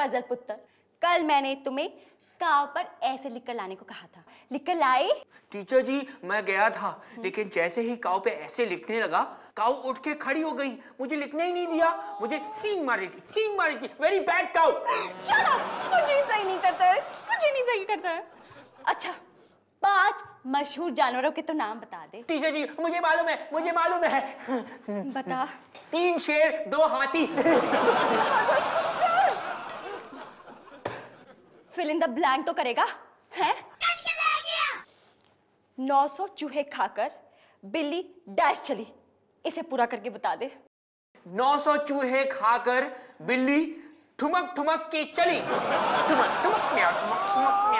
puzzle पुत्र कल मैंने तुम्हें काव पर ऐसे लिखकर लाने को कहा था लिखकर लाए टीचर जी मैं गया था लेकिन जैसे ही काव पे ऐसे लिखने लगा काव उठ के खड़ी हो गई मुझे लिखने ही नहीं दिया मुझे सींग मारी थी सींग मारी थी वेरी बैड काव चलो कुछ भी सही नहीं करता है कुछ भी नहीं सही करता है अच्छा पांच मशहूर जानवरों के तो नाम बता दे टीचर जी मुझे मालूम है मुझे मालूम है बता तीन शेर दो हाथी तो फिल इन द ब्लैंक तो करेगा है नौ सौ चूहे खाकर बिल्ली डैश चली इसे पूरा करके बता दे नौ सौ चूहे खाकर बिल्ली ठुमक ठुमक के चली ठुमक ठुमक ठुमक